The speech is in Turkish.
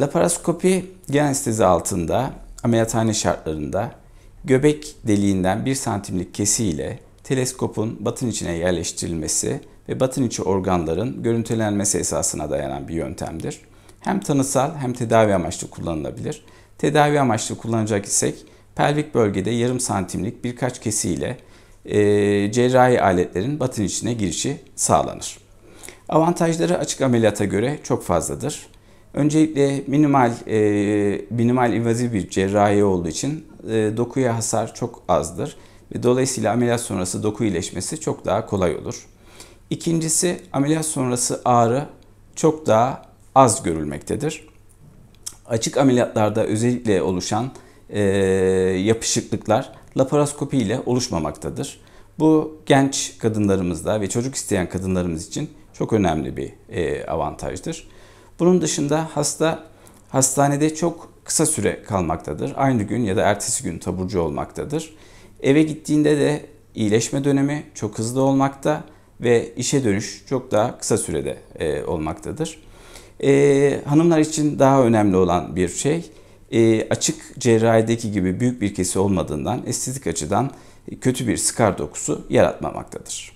Laparoskopi gen anestezi altında ameliyathane şartlarında göbek deliğinden 1 santimlik kesiyle teleskopun batın içine yerleştirilmesi ve batın içi organların görüntülenmesi esasına dayanan bir yöntemdir. Hem tanısal hem tedavi amaçlı kullanılabilir. Tedavi amaçlı kullanacak isek pelvik bölgede yarım santimlik birkaç kesiyle e, cerrahi aletlerin batın içine girişi sağlanır. Avantajları açık ameliyata göre çok fazladır. Öncelikle minimal e, minimal invaziv bir cerrahi olduğu için e, dokuya hasar çok azdır ve dolayısıyla ameliyat sonrası doku iyileşmesi çok daha kolay olur. İkincisi ameliyat sonrası ağrı çok daha az görülmektedir. Açık ameliyatlarda özellikle oluşan e, yapışıklıklar laparoskopi ile oluşmamaktadır. Bu genç kadınlarımızda ve çocuk isteyen kadınlarımız için çok önemli bir e, avantajdır. Bunun dışında hasta hastanede çok kısa süre kalmaktadır. Aynı gün ya da ertesi gün taburcu olmaktadır. Eve gittiğinde de iyileşme dönemi çok hızlı olmakta ve işe dönüş çok daha kısa sürede e, olmaktadır. E, hanımlar için daha önemli olan bir şey e, açık cerrahideki gibi büyük bir kesi olmadığından estetik açıdan kötü bir skar dokusu yaratmamaktadır.